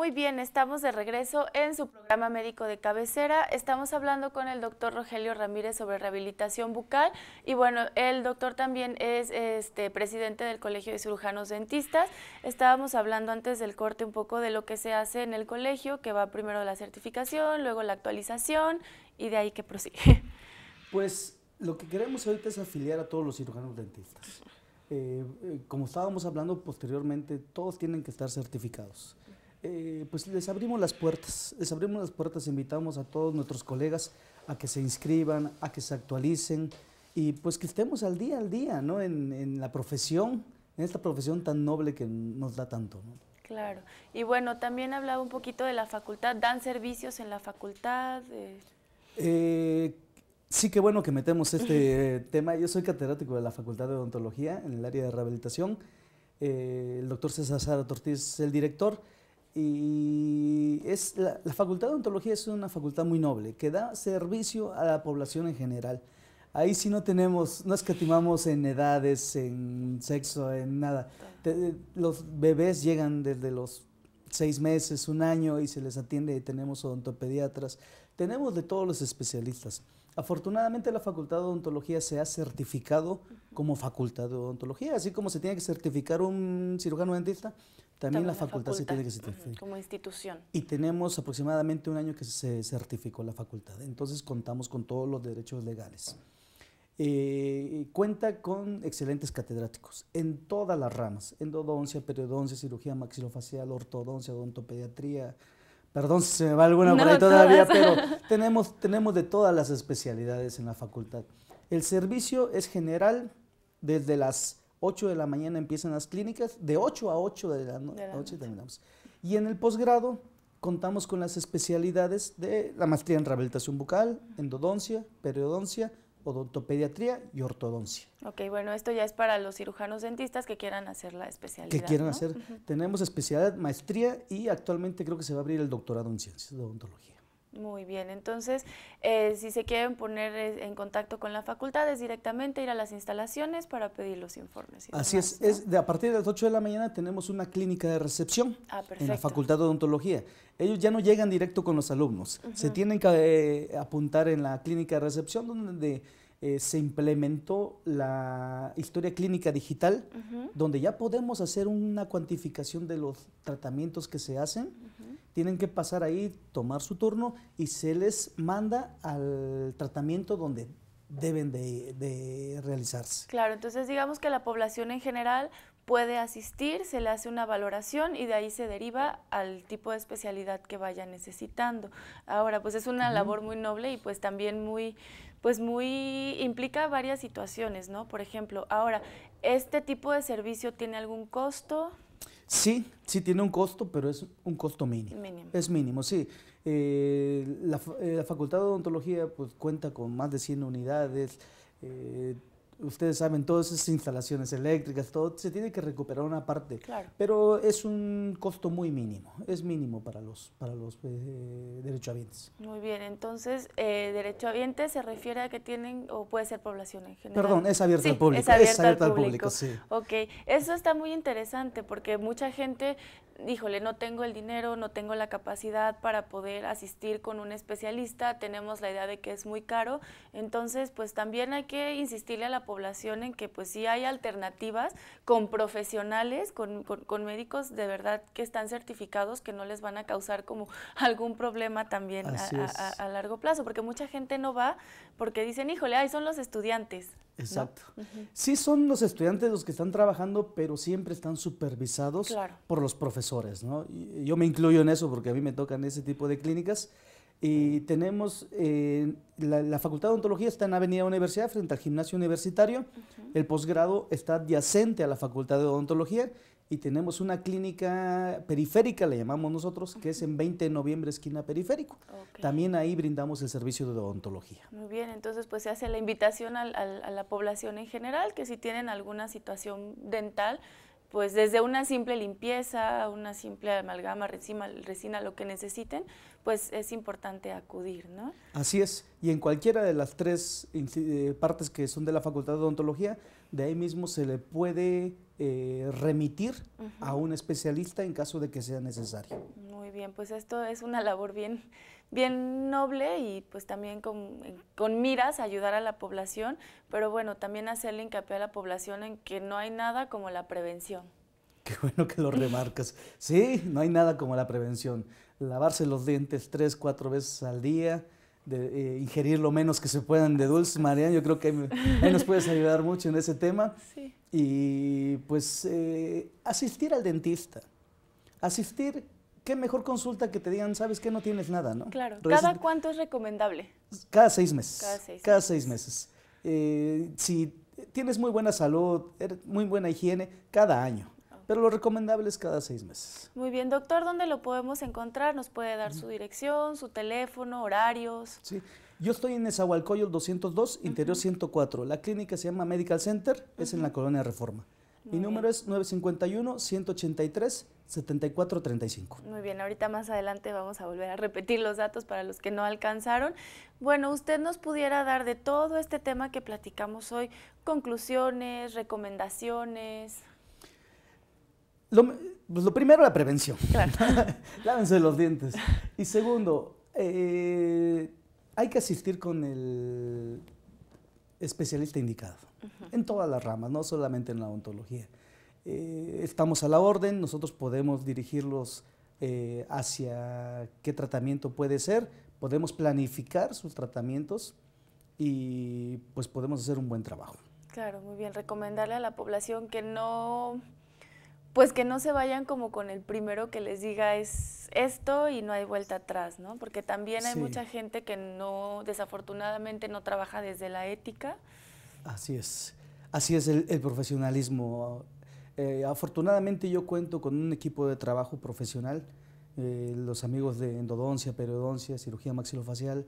Muy bien, estamos de regreso en su programa médico de cabecera. Estamos hablando con el doctor Rogelio Ramírez sobre rehabilitación bucal y bueno, el doctor también es este, presidente del Colegio de Cirujanos Dentistas. Estábamos hablando antes del corte un poco de lo que se hace en el colegio, que va primero la certificación, luego la actualización y de ahí que prosigue. Pues lo que queremos ahorita es afiliar a todos los cirujanos dentistas. Eh, eh, como estábamos hablando posteriormente, todos tienen que estar certificados. Eh, pues les abrimos las puertas, les abrimos las puertas, invitamos a todos nuestros colegas a que se inscriban, a que se actualicen y pues que estemos al día, al día, ¿no? En, en la profesión, en esta profesión tan noble que nos da tanto, Claro. Y bueno, también hablaba un poquito de la facultad. ¿Dan servicios en la facultad? Eh, eh, sí, que bueno que metemos este tema. Yo soy catedrático de la Facultad de Odontología en el área de rehabilitación. el doctor César Sara Tortiz es el director. Y es la, Facultad de odontología es una facultad muy noble, que da servicio a la población en general. Ahí sí no tenemos, no escatimamos en edades, en sexo, en nada. Eh, los bebés llegan desde los seis meses, un año, y se les atiende, y tenemos odontopediatras, tenemos de todos los especialistas. Afortunadamente la Facultad de Odontología se ha certificado como Facultad de Odontología, así como se tiene que certificar un cirujano dentista, también, la, facultad, se tiene que certificar. Como institución. Y tenemos aproximadamente un año que se certificó la facultad. Entonces contamos con todos los derechos legales. Eh, cuenta con excelentes catedráticos en todas las ramas, endodoncia, periodoncia, cirugía maxilofacial, ortodoncia, odontopediatría, perdón si se me va alguna por ahí todavía, pero tenemos, tenemos de todas las especialidades en la facultad. El servicio es general desde las 8 de la mañana empiezan las clínicas, de 8 a 8 de la, noche, terminamos. Y en el posgrado contamos con las especialidades de la maestría en rehabilitación bucal, endodoncia, periodoncia, odontopediatría y ortodoncia. Ok, bueno, esto ya es para los cirujanos dentistas que quieran hacer la especialidad. Que quieran hacer. Tenemos especialidad, maestría y actualmente creo que se va a abrir el doctorado en ciencias de odontología. Muy bien, entonces eh, si se quieren poner eh, en contacto con la facultad es directamente ir a las instalaciones para pedir los informes. Así es, es de, a partir de las 8 de la mañana tenemos una clínica de recepción ah, en la facultad de odontología. Ellos ya no llegan directo con los alumnos, se tienen que eh, apuntar en la clínica de recepción donde eh, se implementó la historia clínica digital, donde ya podemos hacer una cuantificación de los tratamientos que se hacen. Tienen que pasar ahí, tomar su turno y se les manda al tratamiento donde deben de realizarse. Claro, entonces digamos que la población en general puede asistir, se le hace una valoración y de ahí se deriva al tipo de especialidad que vaya necesitando. Ahora, pues es una labor muy noble y pues también muy, pues muy implica varias situaciones, ¿no? Por ejemplo, ahora, ¿este tipo de servicio tiene algún costo? Sí, sí tiene un costo, pero es un costo mínimo. Es mínimo, sí. Eh, eh, la, Facultad de Odontología pues, cuenta con más de 100 unidades, eh, ustedes saben, todas esas instalaciones eléctricas, todo, se tiene que recuperar una parte. Pero es un costo muy mínimo, es mínimo para los, para los eh, derechohabientes. Muy bien, entonces, eh, derechohabientes se refiere a que tienen, o puede ser población en general. Perdón, es abierto al público. Es abierto, al, público. sí. Ok, eso está muy interesante porque mucha gente, híjole, no tengo el dinero, no tengo la capacidad para poder asistir con un especialista, tenemos la idea de que es muy caro, entonces, pues también hay que insistirle a la población en que pues sí hay alternativas con profesionales, con, con, médicos de verdad que están certificados, que no les van a causar como algún problema también a, largo plazo, porque mucha gente no va porque dicen, híjole, ahí son los estudiantes. Exacto. Sí son los estudiantes los que están trabajando, pero siempre están supervisados por los profesores, ¿no? yo me incluyo en eso porque a mí me tocan ese tipo de clínicas. Y tenemos, eh, la, Facultad de Odontología está en Avenida Universidad, frente al gimnasio universitario. El posgrado está adyacente a la Facultad de Odontología y tenemos una clínica periférica, la llamamos nosotros, que es en 20 de noviembre, esquina periférico. También ahí brindamos el servicio de odontología. Muy bien, entonces pues se hace la invitación a la población en general, que si tienen alguna situación dental, pues desde una simple limpieza, una simple amalgama, resina, resina, lo que necesiten, pues es importante acudir, ¿no? Así es, y en cualquiera de las tres eh, partes que son de la Facultad de Odontología, de ahí mismo se le puede eh, remitir a un especialista en caso de que sea necesario. Muy bien, pues esto es una labor bien, bien noble y pues también con, miras a ayudar a la población, pero bueno, también hacerle hincapié a la población en que no hay nada como la prevención. Qué bueno que lo remarcas. Sí, no hay nada como la prevención. Lavarse los dientes tres, cuatro veces al día, de, eh, ingerir lo menos que se puedan de dulce, Mariana, yo creo que ahí, nos puedes ayudar mucho en ese tema. Sí. Y pues eh, asistir al dentista, asistir qué mejor consulta que te digan, sabes que no tienes nada, ¿no? Claro. ¿Cada cuánto es recomendable? Cada seis meses. Cada seis, meses. Eh, si tienes muy buena salud, muy buena higiene, cada año pero lo recomendable es cada seis meses. Muy bien, doctor, ¿dónde lo podemos encontrar? ¿Nos puede dar su dirección, su teléfono, horarios? Sí, yo estoy en Esahualcoyo 202, interior 104. La clínica se llama Medical Center, es en la colonia Reforma. Mi número es 951-183-7435. Muy bien, ahorita más adelante vamos a volver a repetir los datos para los que no alcanzaron. Bueno, usted nos pudiera dar de todo este tema que platicamos hoy, conclusiones, recomendaciones. Lo, pues lo primero, la prevención. Claro. Lávense los dientes. Y segundo, eh, hay que asistir con el especialista indicado en todas las ramas, no solamente en la ontología. Eh, estamos a la orden, nosotros podemos dirigirlos eh, hacia qué tratamiento puede ser, podemos planificar sus tratamientos y pues podemos hacer un buen trabajo. Claro, muy bien. Recomendarle a la población que no, pues que no se vayan como con el primero que les diga es esto y no hay vuelta atrás, ¿no? Porque también hay mucha gente que no, desafortunadamente, no trabaja desde la ética. Así es. Así es el, profesionalismo. Eh, afortunadamente yo cuento con un equipo de trabajo profesional, eh, los amigos de endodoncia, periodoncia, cirugía maxilofacial,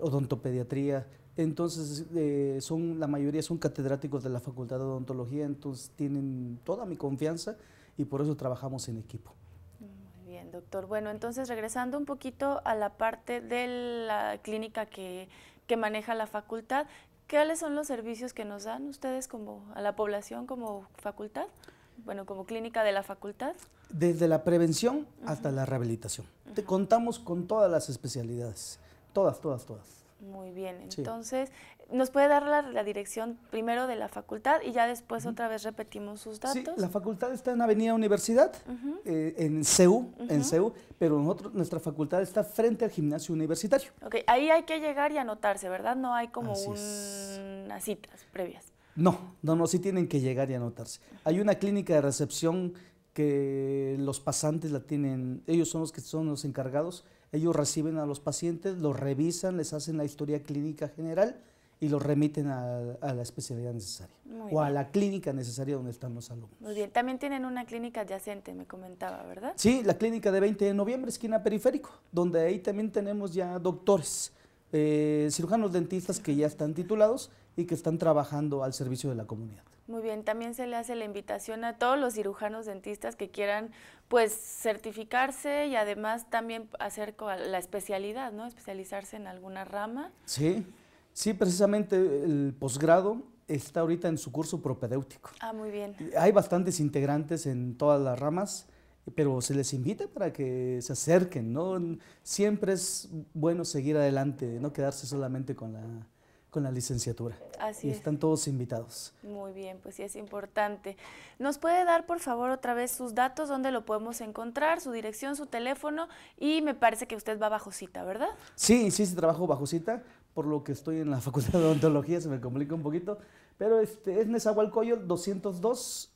odontopediatría. Entonces, eh, son, la mayoría son catedráticos de la Facultad de Odontología, entonces tienen toda mi confianza y por eso trabajamos en equipo. Muy bien, doctor. Bueno, entonces regresando un poquito a la parte de la clínica que, que maneja la facultad, ¿Cuáles son los servicios que nos dan ustedes como a la población como facultad? Bueno, como clínica de la facultad. Desde la prevención hasta la rehabilitación. Te contamos con todas las especialidades, todas, todas, todas. Muy bien, entonces nos puede dar la, dirección primero de la facultad y ya después otra vez repetimos sus datos. Sí, la facultad está en Avenida Universidad, eh, en CEU, en CEU, pero nuestra facultad está frente al gimnasio universitario. Ok, ahí hay que llegar y anotarse, ¿verdad? No hay como unas citas previas. No, no, no, sí tienen que llegar y anotarse. Hay una clínica de recepción que los pasantes la tienen, ellos son los que son los encargados ellos reciben a los pacientes, los revisan, les hacen la historia clínica general y los remiten a, la especialidad necesaria o a la clínica necesaria donde están los alumnos. Muy bien, también tienen una clínica adyacente, me comentaba, ¿verdad? Sí, la clínica de 20 de noviembre, esquina periférico, donde ahí también tenemos ya doctores, eh, cirujanos dentistas que ya están titulados y que están trabajando al servicio de la comunidad. Muy bien, también se le hace la invitación a todos los cirujanos dentistas que quieran pues certificarse y además también hacer la especialidad, ¿no? Especializarse en alguna rama. Sí, sí, precisamente el posgrado está ahorita en su curso propedéutico. Ah, muy bien. Hay bastantes integrantes en todas las ramas, pero se les invita para que se acerquen, ¿no? Siempre es bueno seguir adelante, no quedarse solamente con la con la licenciatura. Así y están todos invitados. Muy bien, pues sí es importante. ¿Nos puede dar por favor otra vez sus datos, dónde lo podemos encontrar, su dirección, su teléfono? Y me parece que usted va bajo cita, ¿verdad? Sí, sí, sí trabajo bajo cita, por lo que estoy en la Facultad de Odontología, se me complica un poquito. Pero este es Nezahualcóyotl 202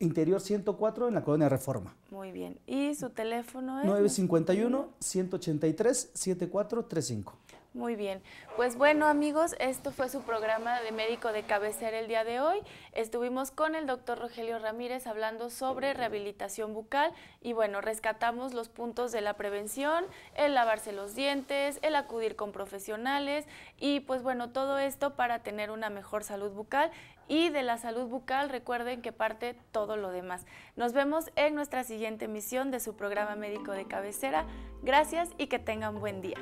Interior 104 en la colonia Reforma. Muy bien. ¿Y su teléfono es? 951 183 7435. Muy bien. Pues bueno, amigos, esto fue su programa de médico de cabecera el día de hoy. Estuvimos con el doctor Rogelio Ramírez hablando sobre rehabilitación bucal y bueno, rescatamos los puntos de la prevención, el lavarse los dientes, el acudir con profesionales y pues bueno, todo esto para tener una mejor salud bucal y de la salud bucal recuerden que parte todo lo demás. Nos vemos en nuestra siguiente emisión de su programa médico de cabecera. Gracias y que tengan buen día.